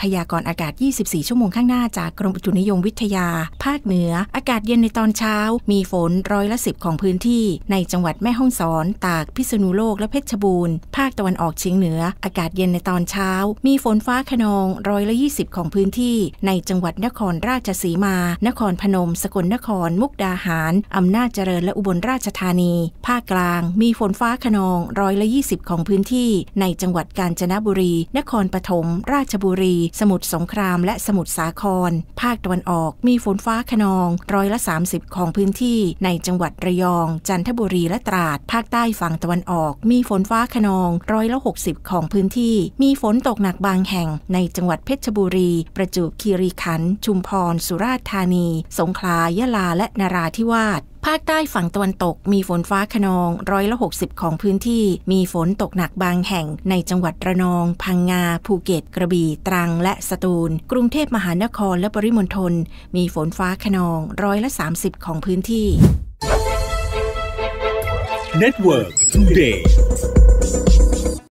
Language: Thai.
พยากรณ์อากาศ 24 ชั่วโมงข้างหน้าจากกรมอุตุนิยมวิทยา ภาคเหนือ อากาศเย็นในตอนเช้า มีฝนร้อยละสิบของพื้นที่ ในจังหวัดแม่ฮ่องสอน ตาก พิษณุโลก และเพชรบูรณ์ ภาคตะวันออกเฉียงเหนือ อากาศเย็นในตอนเช้า มีฝนฟ้าขนองร้อยละยี่สิบของพื้นที่ ในจังหวัดนครราชสีมา นครพนม สกลนคร มุกดาหารอำนาจเจริญ และอุบลราชธานี ภาคกลาง มีฝนฟ้าขนองร้อยละยี่สิบของพื้นที่ ในจังหวัดกาญจนบุรี นครปฐม ราชบุรีสมุทรสงครามและสมุทรสาคร ภาคตะวันออกมีฝนฟ้าขนองร้อยละ 30 ของพื้นที่ในจังหวัดระยอง จันทบุรีและตราดภาคใต้ฝั่งตะวันออกมีฝนฟ้าขนองร้อยละ60 ของพื้นที่ มีฝนตกหนักบางแห่งในจังหวัดเพชรบุรี ประจวบคีรีขันธ์ชุมพรสุราษฎร์ธานี สงขลายะลา และนาราธิวาสภาคใต้ฝั่งตะวันตก มีฝนฟ้าขนอง ร้อยละหกสิบของพื้นที่ มีฝนตกหนักบางแห่งในจังหวัดระนอง พังงา ภูเก็ตกระบี่ ตรัง และสตูล กรุงเทพมหานครและปริมณฑลมีฝนฟ้าขนอง ร้อยละสสามิบของพื้นที่ Network Today